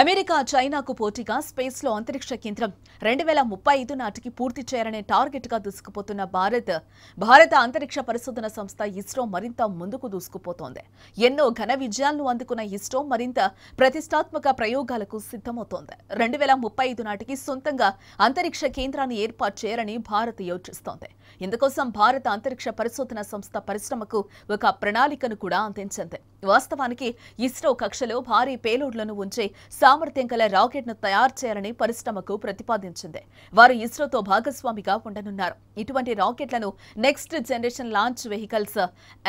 America చైనాకు పోటీగా space లో అంతరిక్ష కేంద్రం రెండు వేల ముప్పై ఐదు నాటికి పూర్తి చేయాలనే టార్గెట్ గా దూసుకుపోతున్న భారత్ భారత అంతరిక్ష పరిశోధన సంస్థ ఇస్రో మరింత ముందుకు దూసుకుపోతోంది ఎన్నో ఘన విజయాలను అందుకున్న ఇస్రో మరింత ప్రతిష్టాత్మక ప్రయోగాలకు సిద్ధమవుతోంది రెండు వేల ముప్పై ఐదు నాటికి సొంతంగా అంతరిక్ష కేంద్రాన్ని ఏర్పాటు చేయాలని భారత్ యోచిస్తోంది ఇందుకోసం భారత అంతరిక్ష పరిశోధన సంస్థ పరిశ్రమకు ఒక ప్రణాళికను కూడా అందించింది వాస్తవానికి ఇస్రో కక్షలో భారీ పేలోడ్లను ఉంచే సామర్థ్యం గల రాకెట్ను తయారు చేయాలని పరిశ్రమకు ప్రతిపాదించింది వారు ఇస్రోతో భాగస్వామిగా ఉండనున్నారు ఇటువంటి రాకెట్లను next generation launch vehicles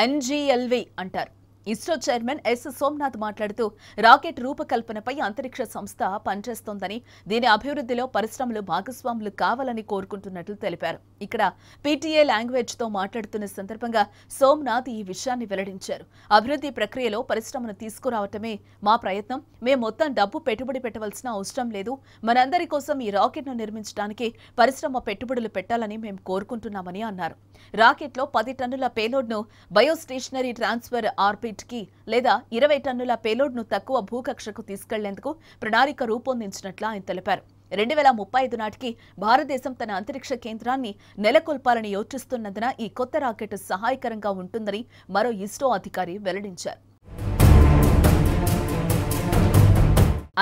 NGLV అంటారు ఇస్రో చైర్మన్ ఎస్ సోమ్నాథ్ మాట్లాడుతూ రాకెట్ రూపకల్పనపై అంతరిక్ష సంస్థ పనిచేస్తోందని దీని అభివృద్ధిలో పరిశ్రమలు భాగస్వాములు కావాలని కోరుకుంటున్నట్లు తెలిపారు ఇక్కడ పీటీఏ లాంగ్వేజ్తో మాట్లాడుతున్న సందర్భంగా సోమ్నాథ్ ఈ విషయాన్ని వెల్లడించారు అభివృద్ధి ప్రక్రియలో పరిశ్రమను తీసుకురావటమే మా ప్రయత్నం మేము మొత్తం డబ్బు పెట్టుబడి పెట్టవలసిన అవసరం లేదు మనందరి కోసం ఈ రాకెట్ను నిర్మించడానికి పరిశ్రమ పెట్టుబడులు పెట్టాలని మేము కోరుకుంటున్నామని అన్నారు రాకెట్లో పది టన్నుల పేలోడ్ను బయోస్టేషనరీ ట్రాన్స్ఫర్ ఆర్బిట్ కి లేదా ఇరవై టన్నుల పేలోడ్ ను తక్కువ భూకక్షకు తీసుకెళ్లేందుకు ప్రణాళిక రూపొందించినట్లు ఆయన తెలిపారు రెండు వేల ముప్పై ఐదు నాటికి భారతదేశం తన అంతరిక్ష కేంద్రాన్ని నెలకొల్పాలని యోచిస్తున్నందున ఈ కొత్త రాకెట్ సహాయకరంగా ఉంటుందని మరో ఇస్రో అధికారి వెల్లడించారు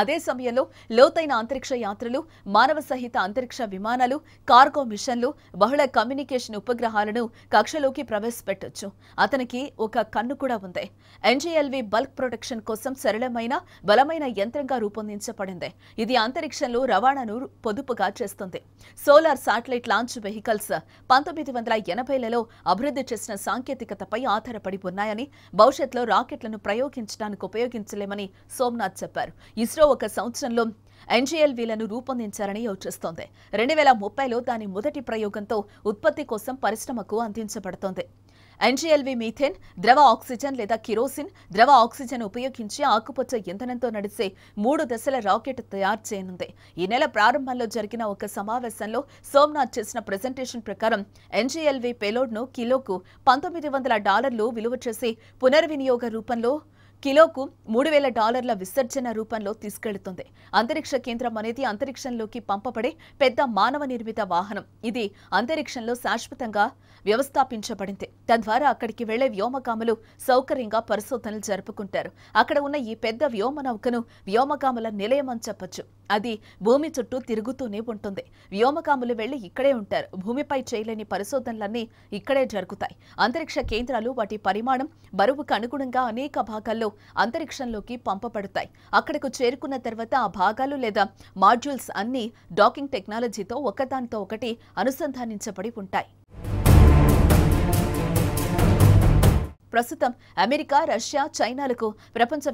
అదే సమయంలో లోతైన అంతరిక్ష యాత్రలు మానవ సహిత అంతరిక్ష విమానాలు కార్గో మిషన్లు బహుళ కమ్యూనికేషన్ ఉపగ్రహాలను కక్షలోకి ప్రవేశపెట్టొచ్చు అతనికి ఒక కన్ను కూడా ఉంది ఎన్జీఎల్వి బల్క్ ప్రొటెక్షన్ కోసం సరళమైన బలమైన యంత్రంగా రూపొందించబడింది ఇది అంతరిక్షంలో రవాణాను పొదుపుగా చేస్తుంది సోలార్ శాటిలైట్ లాంచ్ వెహికల్స్ పంతొమ్మిది వందల ఎనభైలలో అభివృద్ధి చేసిన సాంకేతికతపై ఆధారపడి ఉన్నాయని భవిష్యత్తులో రాకెట్లను ప్రయోగించడానికి ఉపయోగించలేమని సోమనాథ్ చెప్పారు ఇస్రో సుమారుగా ఒక సంవత్సరంలో ఎన్జీఎల్వీలను రూపొందించారని యోచిస్తోంది రెండు వేల ముప్పైలో దాని మొదటి ప్రయోగంతో ఉత్పత్తి కోసం పరిశ్రమకు అందించబడుతోంది ఎన్జీఎల్వి మీథేన్ ద్రవ ఆక్సిజన్ లేదా కిరోసిన్ ద్రవ ఆక్సిజన్ ఉపయోగించి ఆకుపచ్చ ఇంధనంతో నడిచే మూడు దశల రాకెట్ తయారు చేయనుంది ఈ నెల ప్రారంభంలో జరిగిన ఒక సమావేశంలో సోమ్నాథ్ చేసిన ప్రెజెంటేషన్ ప్రకారం ఎన్జీఎల్వి పేలోడ్ను కిలోకు పంతొమ్మిది వందల డాలర్లు విలువ చేసి పునర్వినియోగ రూపంలో కిలోకు మూడు వేల డాలర్ల విసర్జన రూపంలో తీసుకెళ్తుంది అంతరిక్ష కేంద్రం అనేది అంతరిక్షంలోకి పంపబడే పెద్ద మానవ నిర్మిత వాహనం ఇది అంతరిక్షంలో శాశ్వతంగా వ్యవస్థాపించబడింది తద్వారా అక్కడికి వెళ్లే వ్యోమకాములు సౌకర్యంగా పరిశోధనలు జరుపుకుంటారు అక్కడ ఉన్న ఈ పెద్ద వ్యోమ నౌకను వ్యోమకాముల నిలయం అని చెప్పొచ్చు అది భూమి చుట్టూ తిరుగుతూనే ఉంటుంది వ్యోమకాములు వెళ్లి ఇక్కడే ఉంటారు భూమిపై చేయలేని పరిశోధనలన్నీ ఇక్కడే జరుగుతాయి అంతరిక్ష కేంద్రాలు వాటి పరిమాణం బరువుకు అనుగుణంగా అనేక భాగాల్లో అంతరిక్షంలోకి పంపబడతాయి అక్కడకు చేరుకున్న తర్వాత ఆ భాగాలు లేదా మాడ్యూల్స్ అన్ని డాకింగ్ టెక్నాలజీతో ఒకదానితో ఒకటి అనుసంధానించబడి ఉంటాయి ప్రస్తుతం అమెరికా రష్యా చైనాలకు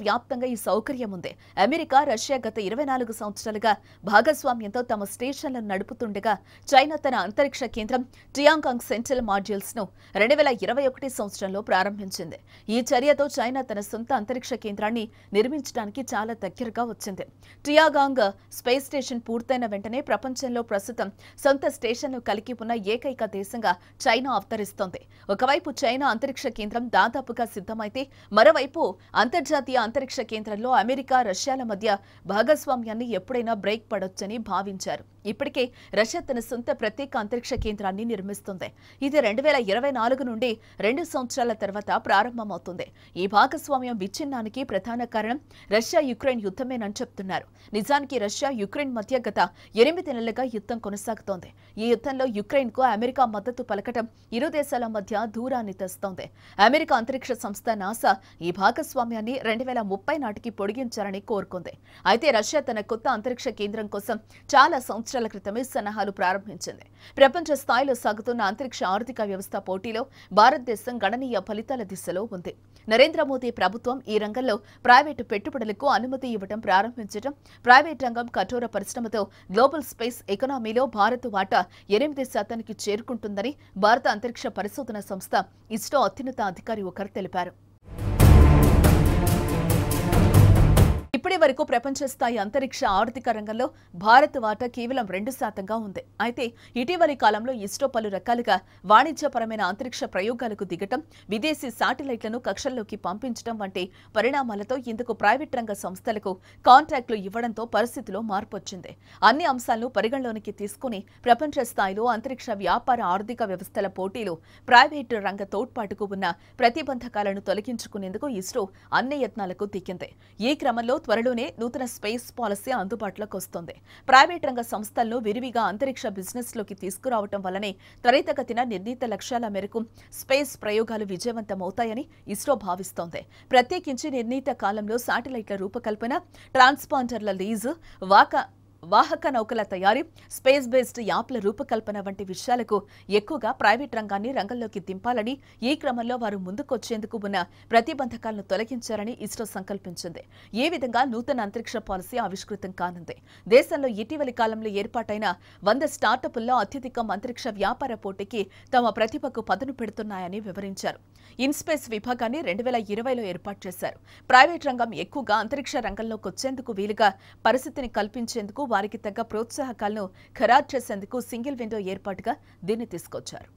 వ్యాప్తంగా ఈ సౌకర్యం ఉంది అమెరికా రష్యా గత ఇరవై నాలుగు సంవత్సరాలుగా భాగస్వామ్యంతో తమ స్టేషన్లను నడుపుతుండగా చైనా తన అంతరిక్ష కేంద్రం టియాంగాంగ్ సెంట్రల్ మాడ్యూల్స్ ను రెండు వేల ఇరవై ఒకటి సంవత్సరంలో ప్రారంభించింది ఈ చర్యతో చైనా తన సొంత అంతరిక్ష కేంద్రాన్ని నిర్మించడానికి చాలా దగ్గరగా వచ్చింది టియాగాంగ్ స్పేస్ స్టేషన్ పూర్తయిన వెంటనే ప్రపంచంలో ప్రస్తుతం సొంత స్టేషన్ను కలిగి ఉన్న ఏకైక దేశంగా చైనా అవతరిస్తోంది ఒకవైపు చైనా అంతరిక్ష కేంద్రం దాదాపు దాదాపుగా సిద్ధమైతే మరోవైపు అంతర్జాతీయ అంతరిక్ష కేంద్రంలో అమెరికా రష్యాల మధ్య భాగస్వామ్యాన్ని ఎప్పుడైనా బ్రేక్ పడొచ్చని భావించారు ఇప్పటికే రష్యా తన సొంత ప్రత్యేక అంతరిక్ష కేంద్రాన్ని నిర్మిస్తుంది ఇది రెండు వేల ఇరవై నాలుగు నుండి రెండు సంవత్సరాల తర్వాత ప్రారంభమవుతుంది ఈ భాగస్వామ్యం విచ్ఛిన్నానికి ప్రధాన కారణం రష్యా యుక్రెయిన్ యుద్ధమేనని చెప్తున్నారు నిజానికి రష్యా యుక్రెయిన్ మధ్య గత ఎనిమిది నెలలుగా యుద్ధం కొనసాగుతోంది ఈ యుద్ధంలో యుక్రెయిన్ కు అమెరికా మద్దతు పలకటం ఇరు దేశాల మధ్య దూరాన్ని తెస్తోంది అమెరికా అంతరిక్ష సంస్థ నాసా ఈ భాగస్వామ్యాన్ని రెండు వేల ముప్పై నాటికి పొడిగించాలని కోరుకుంది అయితే రష్యా తన కొత్త అంతరిక్ష కేంద్రం కోసం చాలా సంవత్సరాలు సంవత్సరాల క్రితమే సన్నాహాలు ప్రారంభించింది ప్రపంచ స్థాయిలో సాగుతున్న అంతరిక్ష ఆర్థిక వ్యవస్థ పోటీలో భారతదేశం గణనీయ ఫలితాల దిశలో ఉంది నరేంద్ర మోదీ ప్రభుత్వం ఈ రంగంలో ప్రైవేటు పెట్టుబడులకు అనుమతి ఇవ్వడం ప్రారంభించడం ప్రైవేట్ రంగం కఠోర పరిశ్రమతో గ్లోబల్ స్పేస్ ఎకనామీలో భారత్ వాటా ఎనిమిది శాతానికి చేరుకుంటుందని భారత అంతరిక్ష పరిశోధన సంస్థ ఇస్రో అత్యున్నత అధికారి ఒకరు తెలిపారు ఇప్పటి వరకు ప్రపంచ స్థాయి అంతరిక్ష ఆర్థిక రంగంలో భారత్ వాటా కేవలం రెండు శాతంగా ఉంది అయితే ఇటీవలి కాలంలో ఇస్రో పలు రకాలుగా వాణిజ్యపరమైన అంతరిక్ష ప్రయోగాలకు దిగటం విదేశీ శాటిలైట్లను కక్షల్లోకి పంపించడం వంటి పరిణామాలతో ఇందుకు ప్రైవేట్ రంగ సంస్థలకు కాంట్రాక్టులు ఇవ్వడంతో పరిస్థితిలో మార్పొచ్చింది అన్ని అంశాలను పరిగణలోనికి తీసుకుని ప్రపంచ స్థాయిలో అంతరిక్ష వ్యాపార ఆర్థిక వ్యవస్థల పోటీలు ప్రైవేటు రంగ తోడ్పాటుకు ఉన్న ప్రతిబంధకాలను తొలగించుకునేందుకు ఇస్రో అన్ని యత్నాలకు దిగింది ఈ క్రమంలో త్వర త్వరలోనే నూతన స్పేస్ పాలసీ అందుబాటులోకి వస్తోంది ప్రైవేట్ రంగ సంస్థలను విరివిగా అంతరిక్ష బిజినెస్ లోకి తీసుకురావడం వల్లనే త్వరితగతిన నిర్ణీత లక్ష్యాల మేరకు స్పేస్ ప్రయోగాలు విజయవంతమవుతాయని ఇస్రో భావిస్తోంది ప్రత్యేకించి నిర్ణీత కాలంలో శాటిలైట్ల రూపకల్పన ట్రాన్స్పాండర్ల లీజు వాక వాహక నౌకల తయారీ స్పేస్ బేస్డ్ యాప్ల రూపకల్పన వంటి విషయాలకు ఎక్కువగా ప్రైవేట్ రంగాన్ని రంగంలోకి దింపాలని ఈ క్రమంలో వారు ముందుకొచ్చేందుకు ఉన్న ప్రతిబంధకాలను తొలగించారని ఇస్రో సంకల్పించింది ఏ విధంగా నూతన అంతరిక్ష పాలసీ ఆవిష్కృతం కానుంది దేశంలో ఇటీవలి కాలంలో ఏర్పాటైన వంద స్టార్టప్ల్లో అత్యధికం అంతరిక్ష వ్యాపార పోటీకి తమ ప్రతిభకు పదును పెడుతున్నాయని వివరించారు ఇన్స్పేస్ విభాగాన్ని రెండు వేల ఇరవైలో ఏర్పాటు చేశారు ప్రైవేట్ రంగం ఎక్కువగా అంతరిక్ష రంగంలోకి వచ్చేందుకు వీలుగా పరిస్థితిని కల్పించేందుకు వారికి తగ్గ ప్రోత్సాహకాలను ఖరారు చేసేందుకు సింగిల్ విండో ఏర్పాటుగా దీన్ని తీసుకొచ్చారు